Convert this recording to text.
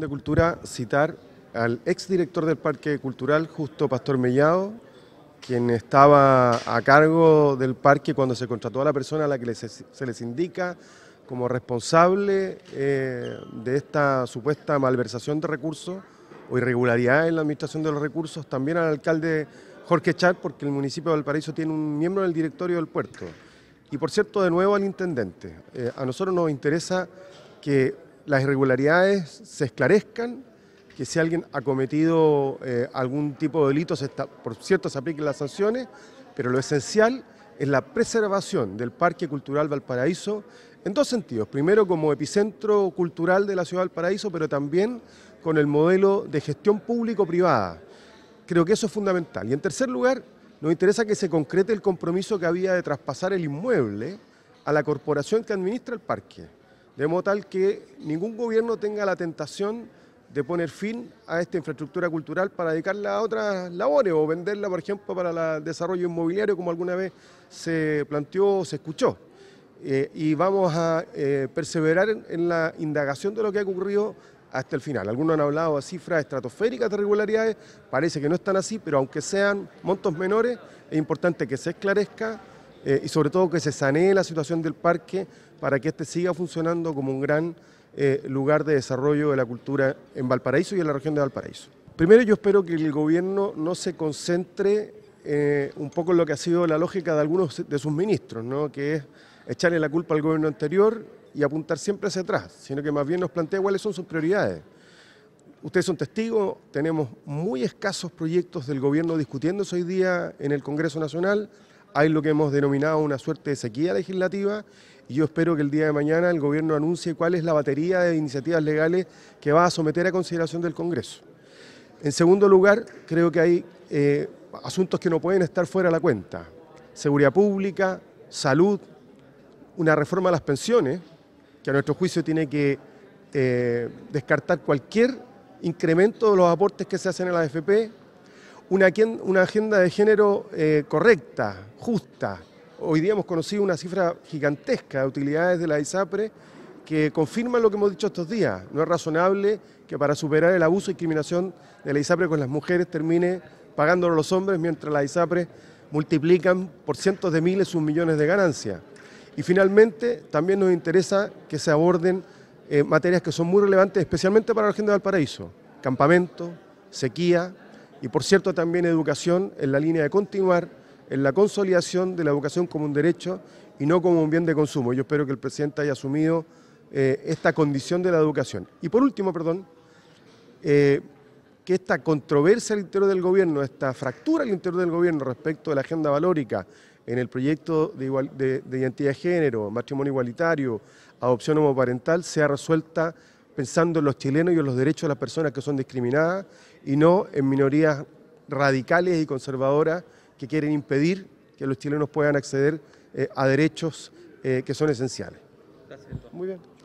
de Cultura citar al exdirector del Parque Cultural, Justo Pastor Mellado, quien estaba a cargo del parque cuando se contrató a la persona a la que se les indica como responsable eh, de esta supuesta malversación de recursos o irregularidad en la administración de los recursos, también al alcalde Jorge Char, porque el municipio de Valparaíso tiene un miembro del directorio del puerto. Y por cierto, de nuevo al intendente. Eh, a nosotros nos interesa que las irregularidades se esclarezcan, que si alguien ha cometido eh, algún tipo de delito, por cierto, se apliquen las sanciones, pero lo esencial es la preservación del Parque Cultural Valparaíso en dos sentidos. Primero, como epicentro cultural de la ciudad de Valparaíso, pero también con el modelo de gestión público-privada. Creo que eso es fundamental. Y en tercer lugar, nos interesa que se concrete el compromiso que había de traspasar el inmueble a la corporación que administra el parque de modo tal que ningún gobierno tenga la tentación de poner fin a esta infraestructura cultural para dedicarla a otras labores o venderla, por ejemplo, para el desarrollo inmobiliario, como alguna vez se planteó o se escuchó. Eh, y vamos a eh, perseverar en, en, la indagación de lo que ha ocurrido hasta el final. Algunos han hablado de cifras estratosféricas de irregularidades, parece que no están así, pero aunque sean montos menores, es importante que se esclarezca eh, y sobre todo que se sanee la situación del parque para que este siga funcionando como un gran eh, lugar de desarrollo de la cultura en Valparaíso y en la región de Valparaíso. Primero yo espero que el gobierno no se concentre eh, un poco en lo que ha sido la lógica de algunos de sus ministros, que es echarle la culpa al gobierno anterior y apuntar siempre hacia atrás, sino que más bien nos plantea cuáles son sus prioridades. Ustedes son testigos, tenemos muy escasos proyectos del gobierno discutiéndose hoy día en el Congreso Nacional, hay lo que hemos denominado una suerte de sequía legislativa y yo espero que el día de mañana el gobierno anuncie cuál es la batería de iniciativas legales que va a someter a consideración del Congreso. En segundo lugar, creo que hay eh, asuntos que no pueden estar fuera de la cuenta. Seguridad pública, salud, una reforma a las pensiones, que a nuestro juicio tiene que eh, descartar cualquier incremento de los aportes que se hacen en la AFP, una, agenda de género eh, correcta, justa. Hoy día hemos conocido una cifra gigantesca de utilidades de la ISAPRE que confirma lo que hemos dicho estos días. No es razonable que para superar el abuso y discriminación de la ISAPRE con las mujeres termine pagándolo los hombres mientras la ISAPRE multiplican por cientos de miles sus millones de ganancias. Y finalmente, también nos interesa que se aborden eh, materias que son muy relevantes, especialmente para la agenda de Valparaíso, campamento, sequía, y por cierto también educación en la línea de continuar en la consolidación de la educación como un derecho y no como un bien de consumo. Yo espero que el presidente haya asumido eh, esta condición de la educación. Y por último, perdón, eh, que esta controversia al interior del gobierno, esta fractura al interior del gobierno respecto de la agenda valórica en el proyecto de, de identidad de género, matrimonio igualitario, adopción homoparental, sea resuelta pensando en los chilenos y en los derechos de las personas que son discriminadas y no en minorías radicales y conservadoras que quieren impedir que los chilenos puedan acceder eh, a derechos eh, que son esenciales. Muy bien.